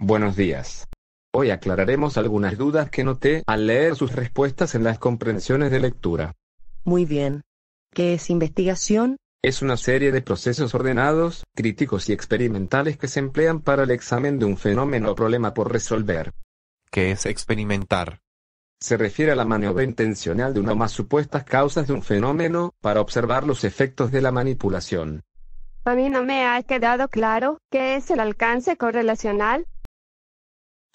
Buenos días. Hoy aclararemos algunas dudas que noté al leer sus respuestas en las comprensiones de lectura. Muy bien. ¿Qué es investigación? Es una serie de procesos ordenados, críticos y experimentales que se emplean para el examen de un fenómeno o problema por resolver. ¿Qué es experimentar? Se refiere a la maniobra intencional de una o más supuestas causas de un fenómeno, para observar los efectos de la manipulación. A mí no me ha quedado claro qué es el alcance correlacional,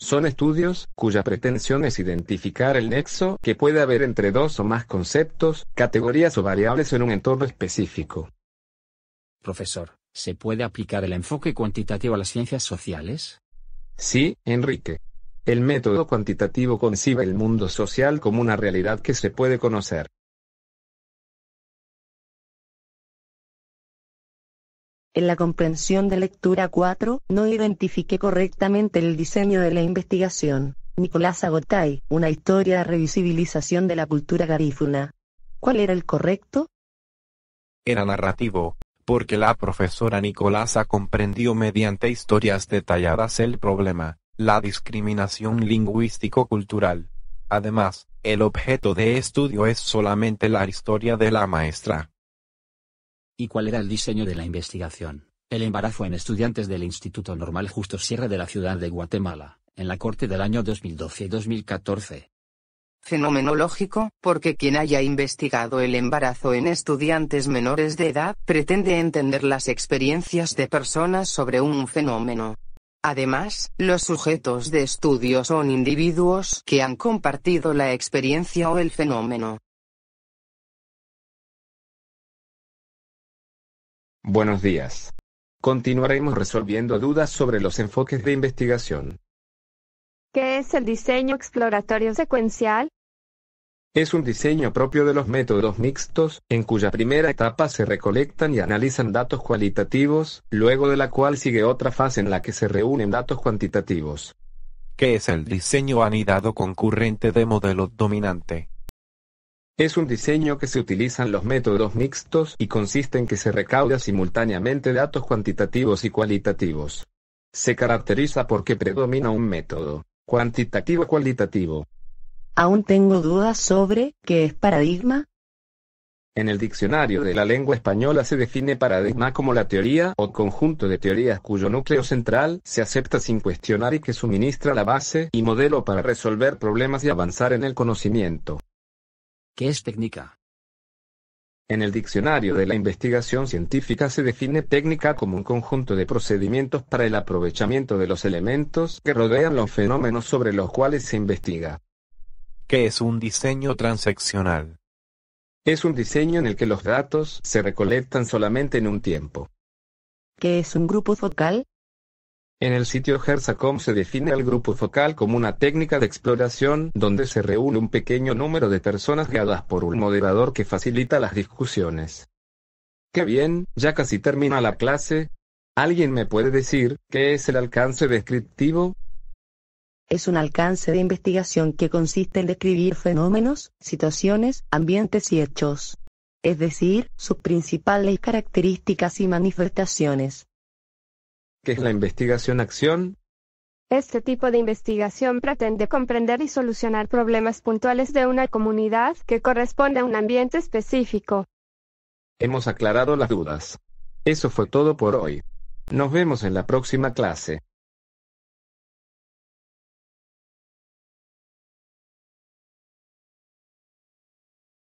son estudios, cuya pretensión es identificar el nexo que puede haber entre dos o más conceptos, categorías o variables en un entorno específico. Profesor, ¿se puede aplicar el enfoque cuantitativo a las ciencias sociales? Sí, Enrique. El método cuantitativo concibe el mundo social como una realidad que se puede conocer. En la comprensión de lectura 4, no identifiqué correctamente el diseño de la investigación. Nicolás Agotay, una historia de revisibilización de la cultura garífuna. ¿Cuál era el correcto? Era narrativo, porque la profesora Nicolasa comprendió mediante historias detalladas el problema, la discriminación lingüístico-cultural. Además, el objeto de estudio es solamente la historia de la maestra y cuál era el diseño de la investigación. El embarazo en estudiantes del Instituto Normal Justo Sierra de la ciudad de Guatemala, en la corte del año 2012 y 2014. Fenomenológico, porque quien haya investigado el embarazo en estudiantes menores de edad pretende entender las experiencias de personas sobre un fenómeno. Además, los sujetos de estudio son individuos que han compartido la experiencia o el fenómeno. Buenos días. Continuaremos resolviendo dudas sobre los enfoques de investigación. ¿Qué es el diseño exploratorio secuencial? Es un diseño propio de los métodos mixtos, en cuya primera etapa se recolectan y analizan datos cualitativos, luego de la cual sigue otra fase en la que se reúnen datos cuantitativos. ¿Qué es el diseño anidado concurrente de modelos dominante? Es un diseño que se utilizan los métodos mixtos y consiste en que se recauda simultáneamente datos cuantitativos y cualitativos. Se caracteriza porque predomina un método cuantitativo-cualitativo. Aún tengo dudas sobre qué es paradigma. En el diccionario de la lengua española se define paradigma como la teoría o conjunto de teorías cuyo núcleo central se acepta sin cuestionar y que suministra la base y modelo para resolver problemas y avanzar en el conocimiento. ¿Qué es técnica? En el diccionario de la investigación científica se define técnica como un conjunto de procedimientos para el aprovechamiento de los elementos que rodean los fenómenos sobre los cuales se investiga. ¿Qué es un diseño transaccional? Es un diseño en el que los datos se recolectan solamente en un tiempo. ¿Qué es un grupo focal? En el sitio Herzacom se define al grupo focal como una técnica de exploración donde se reúne un pequeño número de personas guiadas por un moderador que facilita las discusiones. Qué bien, ya casi termina la clase. ¿Alguien me puede decir qué es el alcance descriptivo? Es un alcance de investigación que consiste en describir fenómenos, situaciones, ambientes y hechos. Es decir, sus principales características y manifestaciones. ¿Qué es la investigación-acción? Este tipo de investigación pretende comprender y solucionar problemas puntuales de una comunidad que corresponde a un ambiente específico. Hemos aclarado las dudas. Eso fue todo por hoy. Nos vemos en la próxima clase.